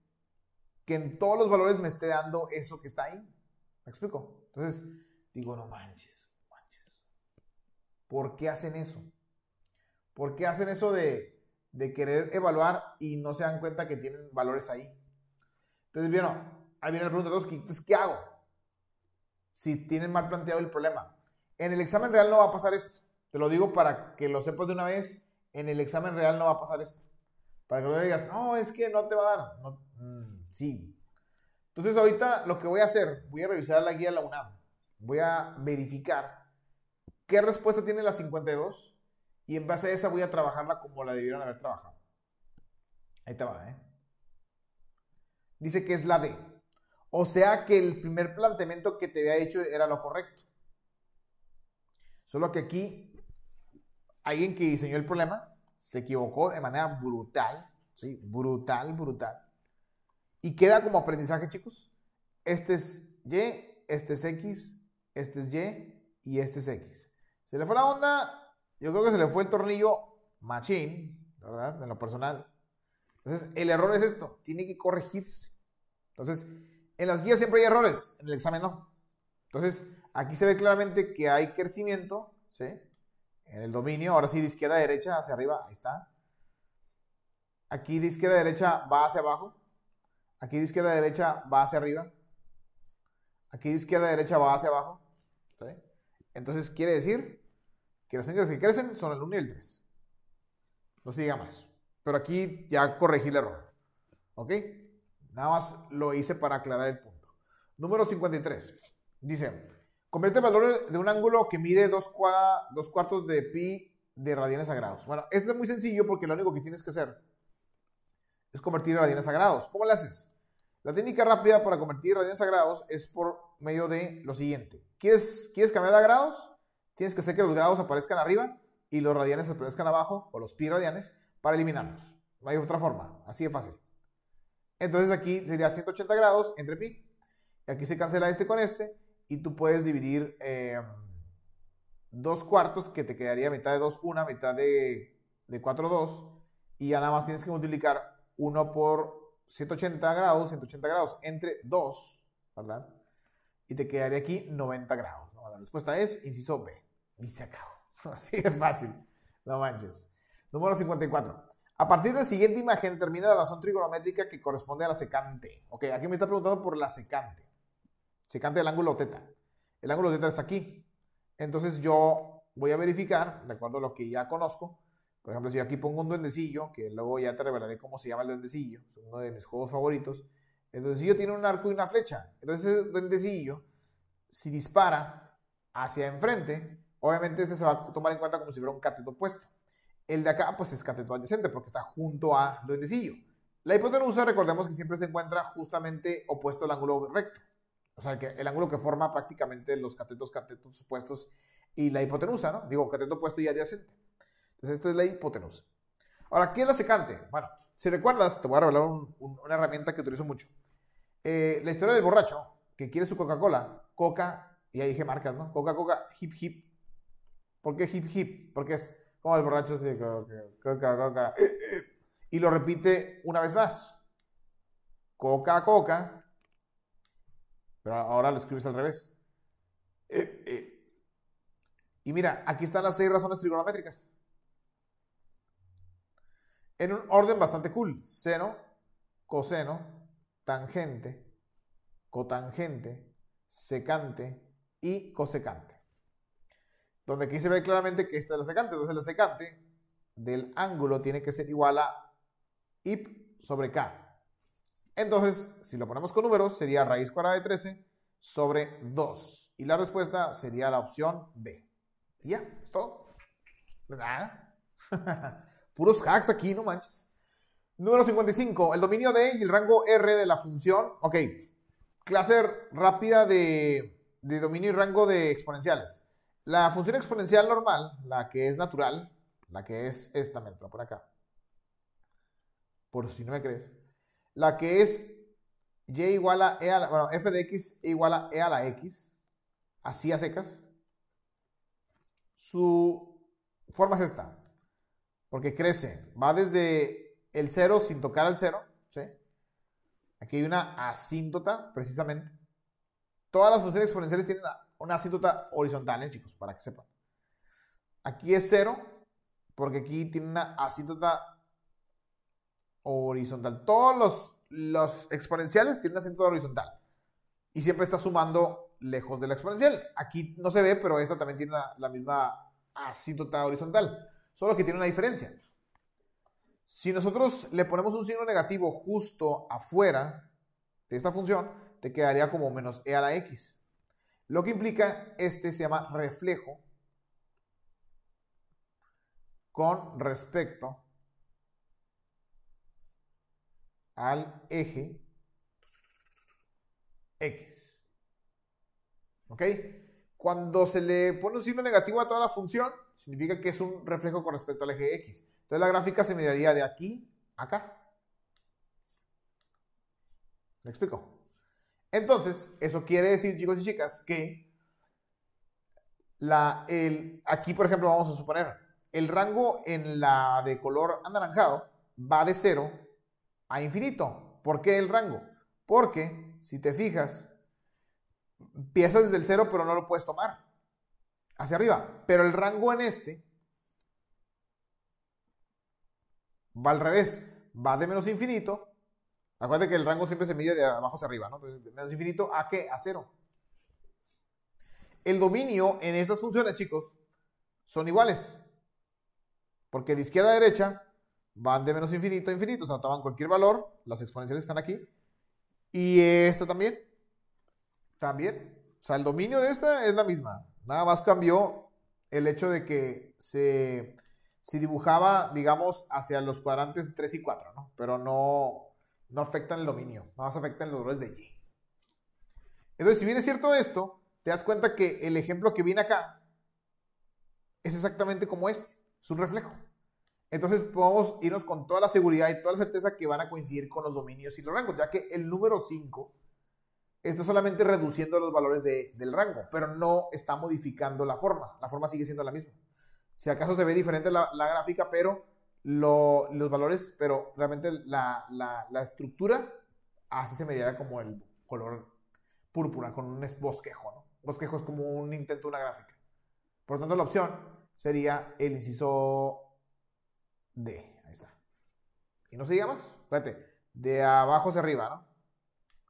que en todos los valores me esté dando eso que está ahí. ¿Me explico? Entonces, digo, no manches, manches. ¿Por qué hacen eso? ¿Por qué hacen eso de, querer evaluar y no se dan cuenta que tienen valores ahí? Entonces, vieron, ahí viene la pregunta dos, entonces, ¿qué hago? Si tienen mal planteado el problema. En el examen real no va a pasar esto. Te lo digo para que lo sepas de una vez. En el examen real no va a pasar esto. Para que lo digas, no, es que no te va a dar. No, mm, sí, entonces ahorita lo que voy a hacer, voy a revisar la guía de la UNAM, voy a verificar qué respuesta tiene la 52 y en base a esa voy a trabajarla como la debieron haber trabajado. Ahí está. ¿eh? Dice que es la D. O sea que el primer planteamiento que te había hecho era lo correcto. Solo que aquí alguien que diseñó el problema se equivocó de manera brutal, sí, brutal, brutal. Y queda como aprendizaje, chicos. Este es Y, este es X, este es Y y este es X. Se le fue la onda, yo creo que se le fue el tornillo machine, ¿verdad? En lo personal. Entonces, el error es esto, tiene que corregirse. Entonces, en las guías siempre hay errores, en el examen no. Entonces, aquí se ve claramente que hay crecimiento, ¿sí? En el dominio, ahora sí, de izquierda a derecha, hacia arriba, ahí está. Aquí de izquierda a derecha va hacia abajo, Aquí de izquierda a derecha va hacia arriba. Aquí de izquierda a derecha va hacia abajo. Entonces quiere decir que las ángulos que crecen son el 1 y el 3. No se diga más. Pero aquí ya corregí el error. ¿Ok? Nada más lo hice para aclarar el punto. Número 53. Dice, convierte el valor de un ángulo que mide 2 cuartos de pi de radianes a grados. Bueno, esto es muy sencillo porque lo único que tienes que hacer es convertir radianes a grados. ¿Cómo lo haces? La técnica rápida para convertir radianes a grados es por medio de lo siguiente. ¿Quieres, cambiar a grados? Tienes que hacer que los grados aparezcan arriba y los radianes aparezcan abajo, o los pi radianes, para eliminarlos. No hay otra forma, así de fácil. Entonces aquí sería 180 grados entre pi. Y Aquí se cancela este con este y tú puedes dividir eh, dos cuartos, que te quedaría mitad de 2, 1, mitad de, de 4, 2. Y ya nada más tienes que multiplicar 1 por 180 grados, 180 grados entre 2, ¿verdad? Y te quedaría aquí 90 grados. La respuesta es inciso B. Y se acabó. Así es fácil. No manches. Número 54. A partir de la siguiente imagen termina la razón trigonométrica que corresponde a la secante. Ok, aquí me está preguntando por la secante. Secante del ángulo teta. El ángulo teta está aquí. Entonces yo voy a verificar, de acuerdo a lo que ya conozco, por ejemplo, si yo aquí pongo un duendecillo, que luego ya te revelaré cómo se llama el duendecillo, es uno de mis juegos favoritos. El duendecillo tiene un arco y una flecha. Entonces, el duendecillo, si dispara hacia enfrente, obviamente este se va a tomar en cuenta como si fuera un cateto opuesto. El de acá, pues es cateto adyacente, porque está junto a duendecillo. La hipotenusa, recordemos que siempre se encuentra justamente opuesto al ángulo recto. O sea, que el ángulo que forma prácticamente los catetos, catetos opuestos y la hipotenusa, ¿no? Digo, cateto opuesto y adyacente esta es la hipotenusa. Ahora, ¿qué es la secante? Bueno, si recuerdas, te voy a revelar una herramienta que utilizo mucho. Eh, la historia del borracho que quiere su Coca-Cola, Coca, y ahí dije marcas, ¿no? Coca-Coca, hip hip. ¿Por qué hip hip? Porque es como el borracho dice. Coca-Coca. Y lo repite una vez más. Coca-Coca. Pero ahora lo escribes al revés. Y mira, aquí están las seis razones trigonométricas en un orden bastante cool. Seno, coseno, tangente, cotangente, secante y cosecante. Donde aquí se ve claramente que esta es la secante. Entonces la secante del ángulo tiene que ser igual a hip sobre k. Entonces, si lo ponemos con números, sería raíz cuadrada de 13 sobre 2. Y la respuesta sería la opción B. ya, es todo. ¿Verdad? puros hacks aquí, no manches. Número 55, el dominio de y el rango R de la función. Ok, clase rápida de, dominio y rango de exponenciales. La función exponencial normal, la que es natural, la que es esta, me por acá, por si no me crees, la que es y igual a e a bueno, f de x e igual a e a la x, así a secas, su forma es esta, porque crece. Va desde el cero sin tocar al cero. ¿sí? Aquí hay una asíntota, precisamente. Todas las funciones exponenciales tienen una asíntota horizontal, ¿eh, chicos, para que sepan. Aquí es cero, porque aquí tiene una asíntota horizontal. Todos los, los exponenciales tienen una asíntota horizontal. Y siempre está sumando lejos de la exponencial. Aquí no se ve, pero esta también tiene la misma asíntota horizontal. Solo que tiene una diferencia. Si nosotros le ponemos un signo negativo justo afuera de esta función, te quedaría como menos e a la x. Lo que implica este se llama reflejo con respecto al eje x. ¿Ok? Cuando se le pone un signo negativo a toda la función, significa que es un reflejo con respecto al eje X. Entonces la gráfica se miraría de aquí a acá. ¿Me explico? Entonces, eso quiere decir, chicos y chicas, que la, el, aquí, por ejemplo, vamos a suponer, el rango en la de color anaranjado va de 0 a infinito. ¿Por qué el rango? Porque, si te fijas, empiezas desde el 0 pero no lo puedes tomar hacia arriba. Pero el rango en este va al revés. Va de menos infinito. Acuérdate que el rango siempre se mide de abajo hacia arriba, ¿no? Entonces, de menos infinito a qué? A cero. El dominio en estas funciones, chicos, son iguales. Porque de izquierda a derecha van de menos infinito a infinito. O sea, toman cualquier valor. Las exponenciales están aquí. Y esta también. También. O sea, el dominio de esta es la misma. Nada más cambió el hecho de que se, dibujaba, digamos, hacia los cuadrantes 3 y 4, ¿no? Pero no, no afectan el dominio, nada más afectan los valores de Y. Entonces, si bien es cierto esto, te das cuenta que el ejemplo que viene acá es exactamente como este, es un reflejo. Entonces podemos irnos con toda la seguridad y toda la certeza que van a coincidir con los dominios y los rangos, ya que el número 5 está solamente reduciendo los valores del rango, pero no está modificando la forma. La forma sigue siendo la misma. Si acaso se ve diferente la, la gráfica, pero los valores, pero realmente la, estructura así se mediará como el color púrpura, con un bosquejo, ¿no? Bosquejo es como un intento, de una gráfica. Por lo tanto, la opción sería el inciso D. Ahí está. Y no se diga más. de abajo hacia arriba, ¿no?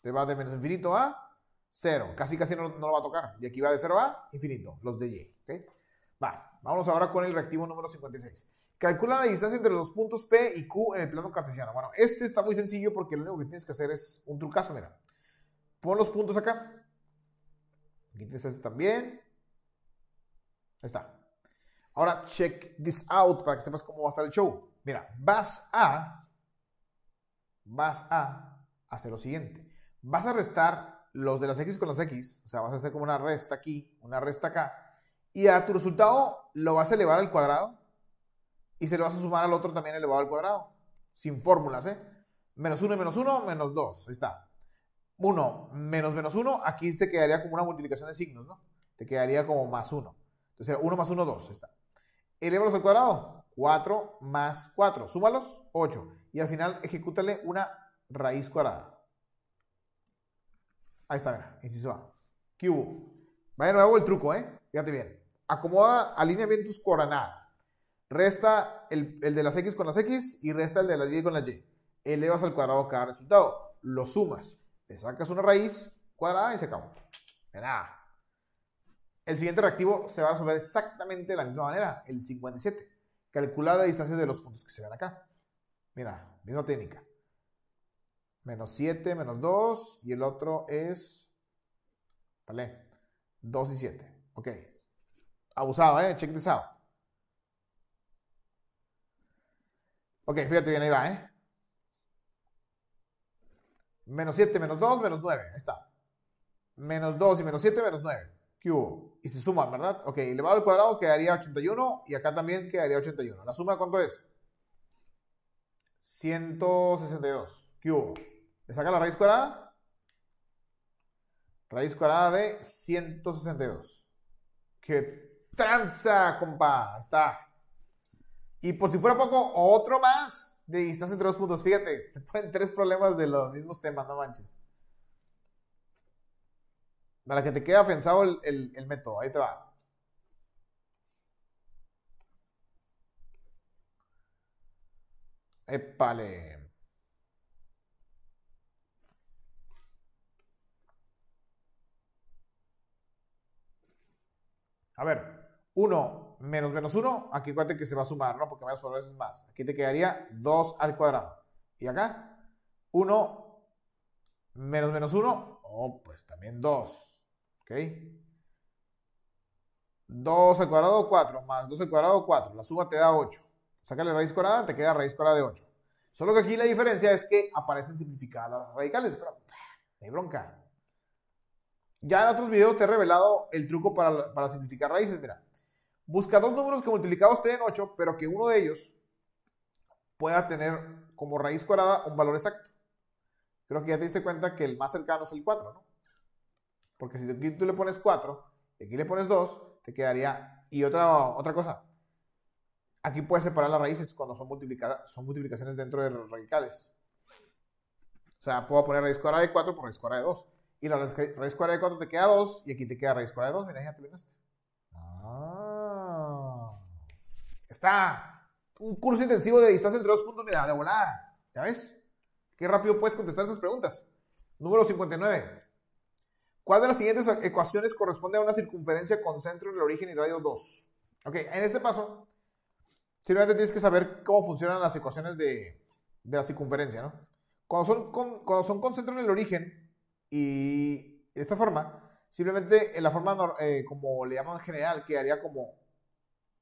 Te va de menos infinito a 0. Casi, casi no, lo va a tocar. Y aquí va de 0 a infinito, los de Y. ¿okay? Va, ahora con el reactivo número 56. Calcula la distancia entre los puntos P y Q en el plano cartesiano. Bueno, este está muy sencillo porque lo único que tienes que hacer es un trucazo, mira. Pon los puntos acá. Aquí tienes este también. Ahí está. Ahora, check this out para que sepas cómo va a estar el show. Mira, vas a, vas a hacer lo siguiente vas a restar los de las X con las X, o sea, vas a hacer como una resta aquí, una resta acá, y a tu resultado lo vas a elevar al cuadrado y se lo vas a sumar al otro también elevado al cuadrado, sin fórmulas, ¿eh? Menos 1 y menos 1, menos 2, ahí está. 1 menos menos 1, aquí te quedaría como una multiplicación de signos, ¿no? Te quedaría como más 1. Entonces, 1 más 1, 2, ahí está. Elevalos al cuadrado, 4 más 4, súmalos, 8. Y al final, ejecútale una raíz cuadrada. Ahí está, mira, inciso A. ¿Qué hubo? Va de nuevo el truco, ¿eh? Fíjate bien. Acomoda, alinea bien tus coordenadas. Resta el, el, de las X con las X y resta el de las Y con las Y. Elevas al cuadrado cada resultado. Lo sumas. Te sacas una raíz cuadrada y se acabó. De nada. El siguiente reactivo se va a resolver exactamente de la misma manera, el 57. Calcula la distancia de los puntos que se ven acá. Mira, misma técnica. Menos 7, menos 2. Y el otro es. Vale. 2 y 7. Ok. Abusado, ¿eh? Check this out. Ok, fíjate bien, ahí va, ¿eh? Menos 7, menos 2, menos 9. Ahí está. Menos 2 y menos 7, menos 9. ¿Qué Y se suman, ¿verdad? Ok, elevado al cuadrado quedaría 81 y acá también quedaría 81. ¿La suma cuánto es? 162. ¿Qué saca la raíz cuadrada. Raíz cuadrada de 162. ¡Qué tranza, compa! está. Y por si fuera poco, otro más de distancia entre dos puntos. Fíjate, se ponen tres problemas de los mismos temas, no manches. Para que te quede afensado el, método. Ahí te va. epale A ver, 1 menos menos 1, aquí cuéntate que se va a sumar, ¿no? Porque menos por veces más. Aquí te quedaría 2 al cuadrado. Y acá, 1 menos menos 1, oh, pues también 2. ¿Ok? 2 al cuadrado, 4, más 2 al cuadrado, 4. La suma te da 8. Sácale raíz cuadrada, te queda raíz cuadrada de 8. Solo que aquí la diferencia es que aparecen simplificadas las radicales. Pero, ah, no hay bronca. Ya en otros videos te he revelado el truco para, simplificar raíces. Mira, busca dos números que multiplicados te en 8, pero que uno de ellos pueda tener como raíz cuadrada un valor exacto. Creo que ya te diste cuenta que el más cercano es el 4, ¿no? Porque si aquí tú le pones 4 y aquí le pones 2, te quedaría... Y otra, otra cosa, aquí puedes separar las raíces cuando son, multiplicadas, son multiplicaciones dentro de los radicales. O sea, puedo poner raíz cuadrada de 4 por raíz cuadrada de 2. Y la raíz, cuadrada de 4 te queda 2 y aquí te queda raíz cuadrada de 2. Mira, ya te Ah. Está. Un curso intensivo de distancia entre dos puntos, mira, de volada. ¿Ya ves? Qué rápido puedes contestar estas preguntas. Número 59. ¿Cuál de las siguientes ecuaciones corresponde a una circunferencia con centro en el origen y radio 2? Ok, en este paso, simplemente tienes que saber cómo funcionan las ecuaciones de, la circunferencia, ¿no? Cuando son, cuando son con centro en el origen, y de esta forma, simplemente en la forma eh, como le llaman en general, quedaría como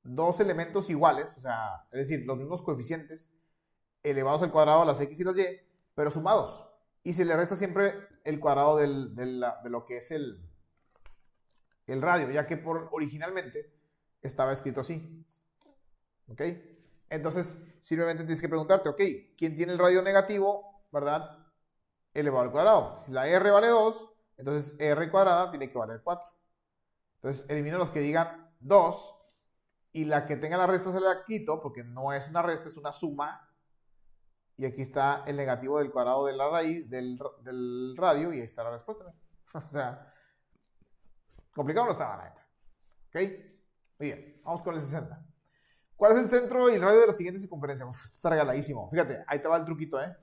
dos elementos iguales, o sea, es decir, los mismos coeficientes elevados al cuadrado, las x y las y, pero sumados. Y se le resta siempre el cuadrado de lo que es el, el radio, ya que por, originalmente estaba escrito así. ¿Ok? Entonces, simplemente tienes que preguntarte, ok, ¿quién tiene el radio negativo, verdad? elevado al cuadrado. Si la r vale 2, entonces r cuadrada tiene que valer 4. Entonces elimino los que digan 2 y la que tenga la resta se la quito porque no es una resta, es una suma. Y aquí está el negativo del cuadrado de la raíz, del, radio y ahí está la respuesta. o sea, complicado no estaba, la ¿Ok? Muy bien, vamos con el 60. ¿Cuál es el centro y el radio de la siguiente circunferencia? Uf, está regaladísimo. Fíjate, ahí te va el truquito, ¿eh?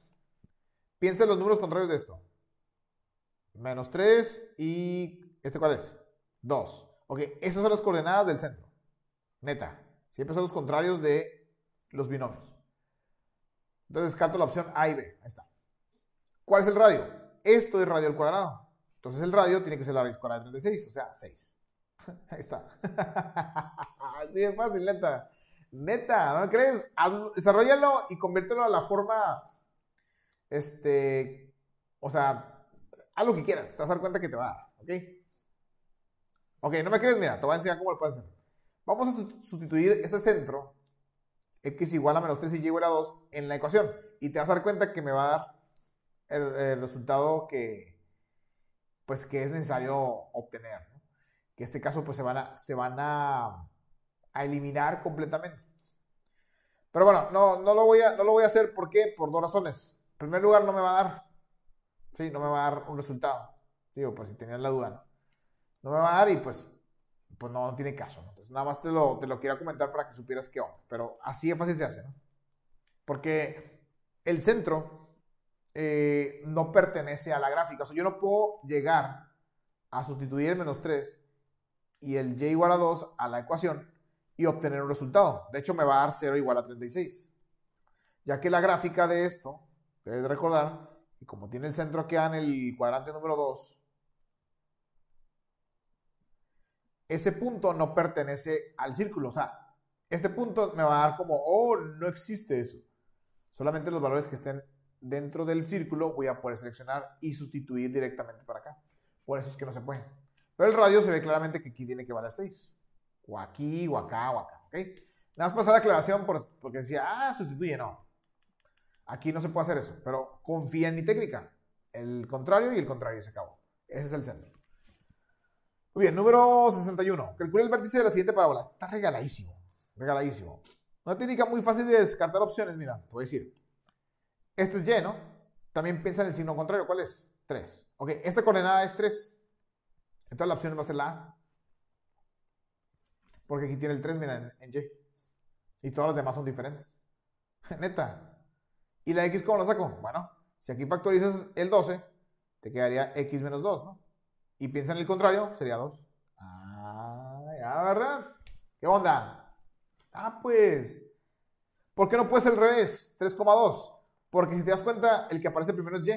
Piensa en los números contrarios de esto. Menos 3 y... ¿Este cuál es? 2. Ok, esas son las coordenadas del centro. Neta. Siempre son los contrarios de los binomios. Entonces descarto la opción A y B. Ahí está. ¿Cuál es el radio? Esto es radio al cuadrado. Entonces el radio tiene que ser la raíz cuadrada de 36, o sea, 6. Ahí está. Así de fácil, neta. Neta, ¿no crees? desarrollalo y conviértelo a la forma este, o sea, haz lo que quieras, te vas a dar cuenta que te va a dar, ¿ok? Ok, no me crees, mira, te voy a enseñar cómo lo puedes hacer. Vamos a sustituir ese centro, x igual a menos 3 y y igual a 2, en la ecuación. Y te vas a dar cuenta que me va a dar el, resultado que, pues, que es necesario obtener. Que en este caso, pues, se van a, se van a, a eliminar completamente. Pero bueno, no, no, lo voy a, no lo voy a hacer. ¿Por qué? Por dos razones. En primer lugar, no me va a dar. Sí, no me va a dar un resultado. Digo, por si tenías la duda, ¿no? No me va a dar y pues, pues no, tiene caso. nada más te lo, te lo quiero comentar para que supieras que onda. Pero así de fácil se hace, ¿no? Porque el centro eh, no pertenece a la gráfica. O sea, yo no puedo llegar a sustituir el menos 3 y el y igual a 2 a la ecuación y obtener un resultado. De hecho, me va a dar 0 igual a 36. Ya que la gráfica de esto Debes recordar que como tiene el centro que en el cuadrante número 2, ese punto no pertenece al círculo. O sea, este punto me va a dar como, oh, no existe eso. Solamente los valores que estén dentro del círculo voy a poder seleccionar y sustituir directamente para acá. Por eso es que no se puede. Pero el radio se ve claramente que aquí tiene que valer 6. O aquí, o acá, o acá. Nada más pasar la aclaración porque decía, ah, sustituye, no. Aquí no se puede hacer eso, pero confía en mi técnica. El contrario y el contrario se acabó. Ese es el centro. Muy bien, número 61. Calcula el vértice de la siguiente parábola. Está regaladísimo. Regaladísimo. Una técnica muy fácil de descartar opciones. Mira, te voy a decir. Este es Y, ¿no? También piensa en el signo contrario. ¿Cuál es? 3. Ok, esta coordenada es 3. Entonces la opción va a ser la A. Porque aquí tiene el 3, mira, en, Y. Y todas las demás son diferentes. Neta, ¿Y la X cómo la saco? Bueno, si aquí factorizas el 12, te quedaría X menos 2, ¿no? Y piensa en el contrario, sería 2. Ah, ya, ¿verdad? ¿Qué onda? Ah, pues. ¿Por qué no puedes el revés? 3,2. Porque si te das cuenta, el que aparece primero es Y.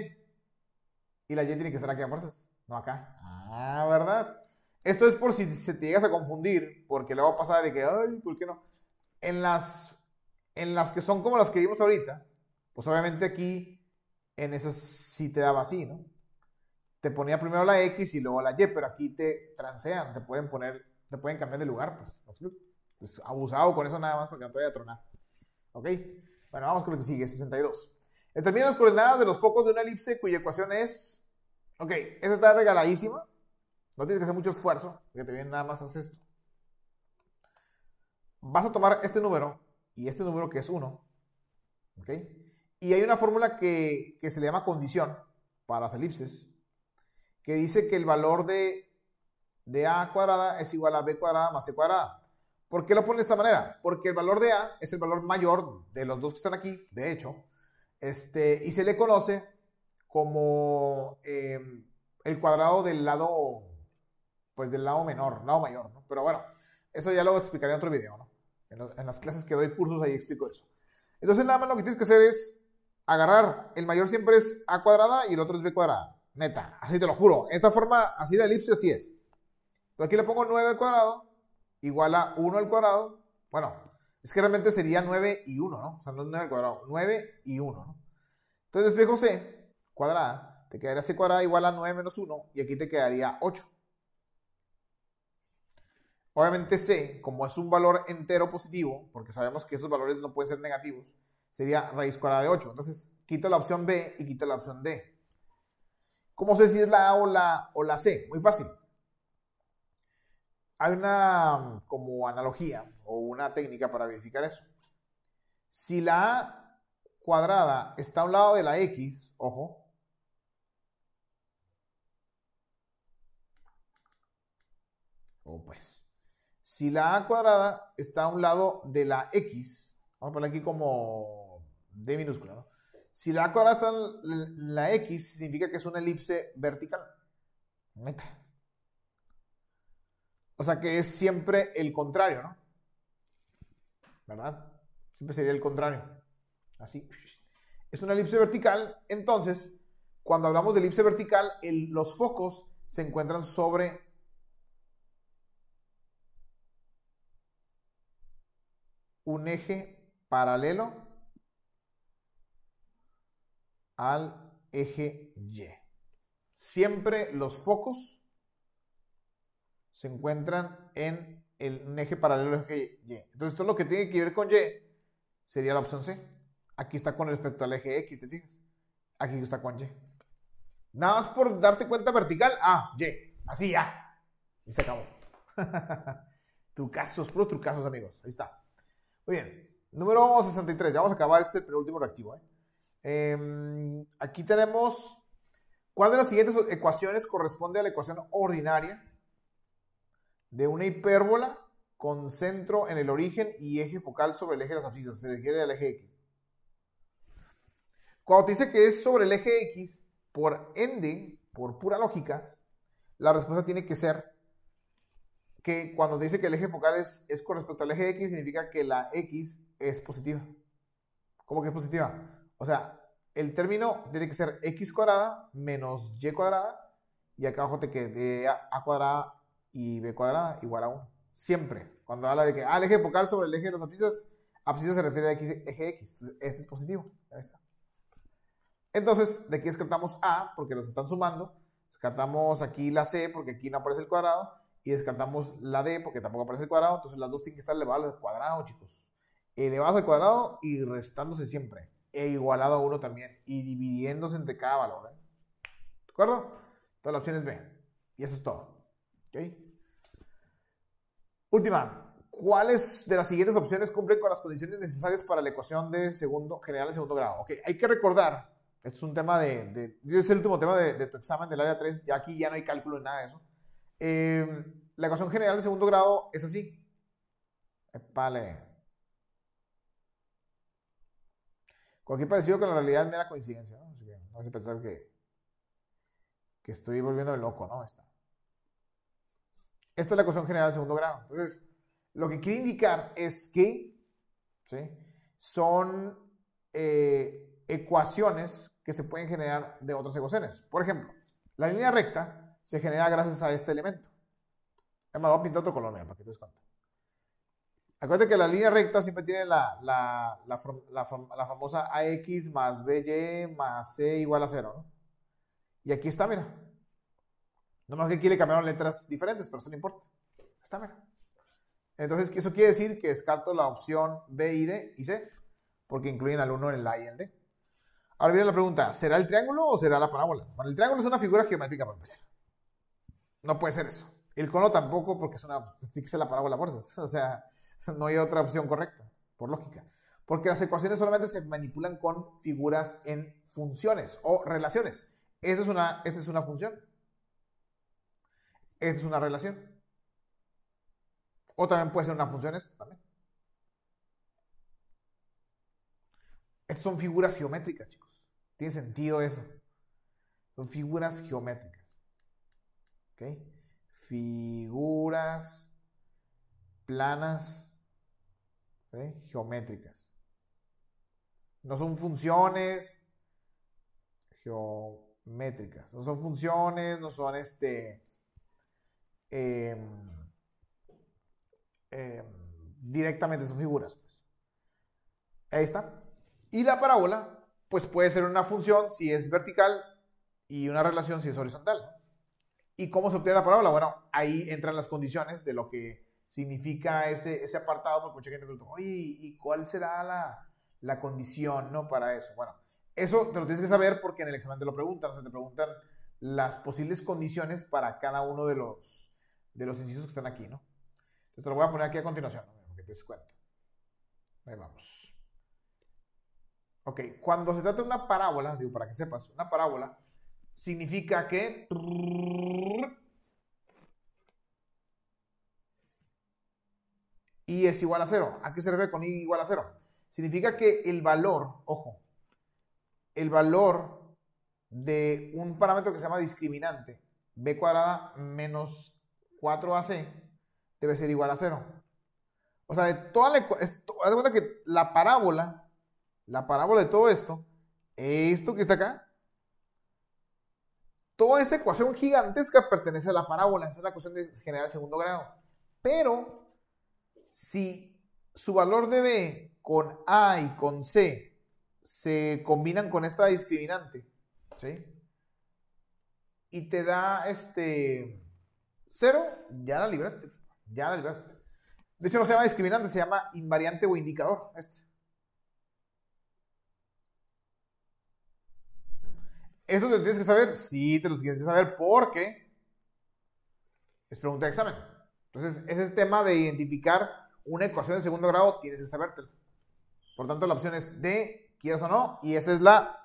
Y la Y tiene que estar aquí a fuerzas, no acá. Ah, ¿verdad? Esto es por si se te llegas a confundir, porque luego pasar de que, ay, ¿por qué no? En las, en las que son como las que vimos ahorita, pues obviamente aquí, en esas sí te daba así, ¿no? Te ponía primero la X y luego la Y, pero aquí te transean, te pueden poner, te pueden cambiar de lugar, pues. pues abusado con eso nada más porque no te voy a tronar. ¿Ok? Bueno, vamos con lo que sigue, 62. Determina las coordenadas de los focos de una elipse cuya ecuación es... Ok, esa está regaladísima. No tienes que hacer mucho esfuerzo, porque te viene nada más haces esto. Vas a tomar este número y este número que es 1. ¿Ok? Y hay una fórmula que, se le llama condición para las elipses, que dice que el valor de, de A cuadrada es igual a B cuadrada más C cuadrada. ¿Por qué lo pone de esta manera? Porque el valor de A es el valor mayor de los dos que están aquí, de hecho, este, y se le conoce como em, el cuadrado del lado, pues del lado menor, lado mayor, ¿no? Pero bueno, eso ya lo explicaré en otro video, ¿no? En, en las clases que doy cursos ahí explico eso. Entonces nada más lo que tienes que hacer es agarrar. El mayor siempre es A cuadrada y el otro es B cuadrada. Neta, así te lo juro. Esta forma, así la elipse, así es. Entonces aquí le pongo 9 al cuadrado igual a 1 al cuadrado. Bueno, es que realmente sería 9 y 1, ¿no? O sea, no es 9 al cuadrado, 9 y 1, ¿no? Entonces despejo C cuadrada, te quedaría C cuadrada igual a 9 menos 1 y aquí te quedaría 8. Obviamente C, como es un valor entero positivo, porque sabemos que esos valores no pueden ser negativos, sería raíz cuadrada de 8. Entonces, quito la opción B y quito la opción D. ¿Cómo sé si es la A o la, o la C? Muy fácil. Hay una mm, como analogía o una técnica para verificar eso. Si la A cuadrada está a un lado de la X, ojo, o pues, si la A cuadrada está a un lado de la X, vamos a poner aquí como D minúscula, ¿no? Si la A cuadrada está en la X, significa que es una elipse vertical. O sea que es siempre el contrario, ¿no? ¿Verdad? Siempre sería el contrario. Así. Es una elipse vertical, entonces, cuando hablamos de elipse vertical, los focos se encuentran sobre un eje paralelo al eje Y. Siempre los focos se encuentran en el, un eje paralelo al eje Y. Entonces, todo lo que tiene que ver con Y sería la opción C. Aquí está con respecto al eje X, ¿te fijas? Aquí está con Y. Nada más por darte cuenta vertical, ah, Y, así ya. Y se acabó. trucazos, tu trucazos, amigos. Ahí está. Muy bien. Número 63. Ya vamos a acabar. Este es el penúltimo reactivo. ¿eh? Em, aquí tenemos, ¿cuál de las siguientes ecuaciones corresponde a la ecuación ordinaria de una hipérbola con centro en el origen y eje focal sobre el eje de las abscisas? Se refiere al eje X. Cuando te dice que es sobre el eje X, por ende, por pura lógica, la respuesta tiene que ser que cuando te dice que el eje focal es, es con respecto al eje X, significa que la X es positiva. ¿Cómo que es positiva? O sea, el término tiene que ser x cuadrada menos y cuadrada y acá abajo te queda a cuadrada y b cuadrada igual a 1. Siempre. Cuando habla de que ah, el eje focal sobre el eje de las abscisas abscisas se refiere a eje x. Entonces, este es positivo. Entonces, de aquí descartamos a porque nos están sumando. Descartamos aquí la c porque aquí no aparece el cuadrado. Y descartamos la d porque tampoco aparece el cuadrado. Entonces, las dos tienen que estar elevadas al cuadrado, chicos. Elevadas al cuadrado y restándose siempre e igualado a 1 también. Y dividiéndose entre cada valor. ¿eh? ¿De acuerdo? entonces la opción es B. Y eso es todo. ¿Ok? Última. ¿Cuáles de las siguientes opciones cumplen con las condiciones necesarias para la ecuación de segundo, general de segundo grado? Ok, hay que recordar, esto es un tema de, es el último tema de, tu examen del área 3, ya aquí ya no hay cálculo ni nada de eso. Eh, la ecuación general de segundo grado es así. Vale. Porque parecido que la realidad es mera coincidencia, ¿no? Así que no hace pensar que, estoy volviendo loco, ¿no? Esta. es la ecuación general de segundo grado. Entonces, lo que quiere indicar es que son eh, ecuaciones que se pueden generar de otras ecuaciones. Por ejemplo, la línea recta se genera gracias a este elemento. Además, voy a pintar otro color, mira, para que te des cuenta. Acuérdate que la línea recta siempre tiene la, la, la, famosa AX más BY más C igual a cero. Y aquí está, mira. No más que quiere cambiar letras diferentes, pero eso no importa. Está, mira. Entonces, eso quiere decir que descarto la opción B y D y C, porque incluyen al 1 en el A y el D. Ahora viene la pregunta, ¿será el triángulo o será la parábola? Bueno, el triángulo es una figura geométrica para empezar. No puede ser eso. El cono tampoco, porque es una... Tiene la parábola fuerzas. O sea, No hay otra opción correcta, por lógica. Porque las ecuaciones solamente se manipulan con figuras en funciones o relaciones. Esta es una, es una función. Esta es una relación. O también puede ser una función también. Estas son figuras geométricas, chicos. Tiene sentido eso. Son figuras geométricas. ¿Ok? Figuras planas geométricas. No son funciones geométricas, no son funciones, no son este, em, em, directamente, son figuras. Pues. Ahí está. Y la parábola, pues puede ser una función si es vertical y una relación si es horizontal. ¿Y cómo se obtiene la parábola? Bueno, ahí entran las condiciones de lo que significa ese, ese apartado, porque mucha gente pregunta, oye, ¿y cuál será la, la condición ¿no? para eso? Bueno, eso te lo tienes que saber porque en el examen te lo preguntan, o sea, te preguntan las posibles condiciones para cada uno de los, de los incisos que están aquí, ¿no? Entonces te lo voy a poner aquí a continuación, ¿no? porque te des cuenta. Ahí vamos. Ok, cuando se trata de una parábola, digo para que sepas, una parábola significa que Y es igual a cero. ¿A qué se refiere con I igual a cero? Significa que el valor, ojo, el valor de un parámetro que se llama discriminante, b cuadrada menos 4ac, debe ser igual a cero. O sea, de toda la, ecuación, haz de cuenta que la parábola, la parábola de todo esto, esto que está acá, toda esa ecuación gigantesca pertenece a la parábola, es una ecuación de general segundo grado. Pero si su valor de B con A y con C se combinan con esta discriminante, ¿sí? Y te da este 0, ya la libraste, ya la libraste. De hecho no se llama discriminante, se llama invariante o indicador este. Esto te tienes que saber, sí te lo tienes que saber porque es pregunta de examen. Entonces, ese tema de identificar una ecuación de segundo grado tienes que saberte Por tanto, la opción es D, quieras o no, y esa es la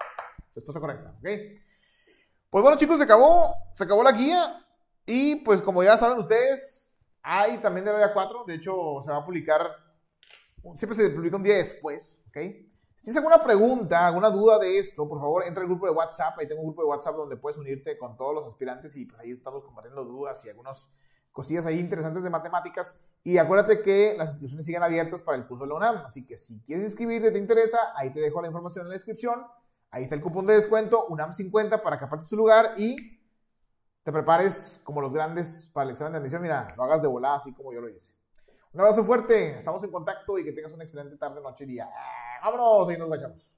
respuesta correcta. ¿okay? Pues bueno, chicos, se acabó, se acabó la guía. Y pues como ya saben ustedes, hay también de la área 4. De hecho, se va a publicar, siempre se publica un día después. ¿ok? Si tienes alguna pregunta, alguna duda de esto, por favor, entra al grupo de WhatsApp. Ahí tengo un grupo de WhatsApp donde puedes unirte con todos los aspirantes y pues ahí estamos compartiendo dudas y algunos cosillas ahí interesantes de matemáticas. Y acuérdate que las inscripciones siguen abiertas para el curso de la UNAM. Así que si quieres inscribirte, te interesa, ahí te dejo la información en la descripción. Ahí está el cupón de descuento UNAM50 para que apartes tu lugar y te prepares como los grandes para el examen de admisión. Mira, lo hagas de volada, así como yo lo hice. Un abrazo fuerte, estamos en contacto y que tengas una excelente tarde, noche y día. ¡Ah! ¡Vámonos! Ahí nos vayamos.